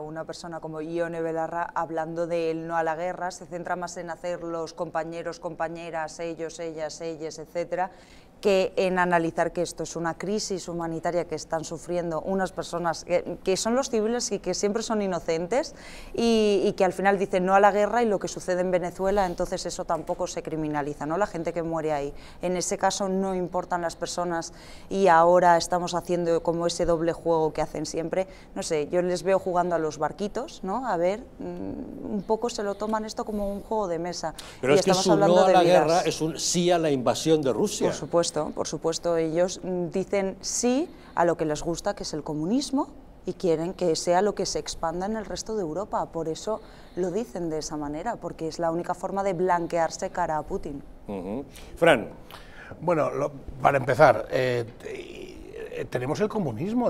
una persona como Ione Belarra, hablando de él no a la guerra, se centra más en hacer los compañeros, compañeras, ellos, ellas, ellas, etcétera, que en analizar que esto es una crisis humanitaria que están sufriendo unas personas que, son los civiles y que siempre son inocentes y, que al final dicen no a la guerra y lo que sucede en Venezuela, entonces eso tampoco se criminaliza, ¿no? la gente que muere ahí. En ese caso no importan las personas y ahora estamos haciendo como ese doble juego que hacen siempre. No sé, yo les veo jugando a los barquitos, ¿no? a ver, mm, un poco se lo toman esto como un juego de mesa. Pero es estamos que su hablando no a la guerra es un sí a la invasión de Rusia. Por supuesto por supuesto, ellos mm, dicen sí a lo que les gusta, que es el comunismo, y quieren que sea lo que se expanda en el resto de Europa. Por eso lo dicen de esa manera, porque es la única forma de blanquearse cara a Putin. Fran. Bueno, lo, para empezar, eh, eh, tenemos el comunismo.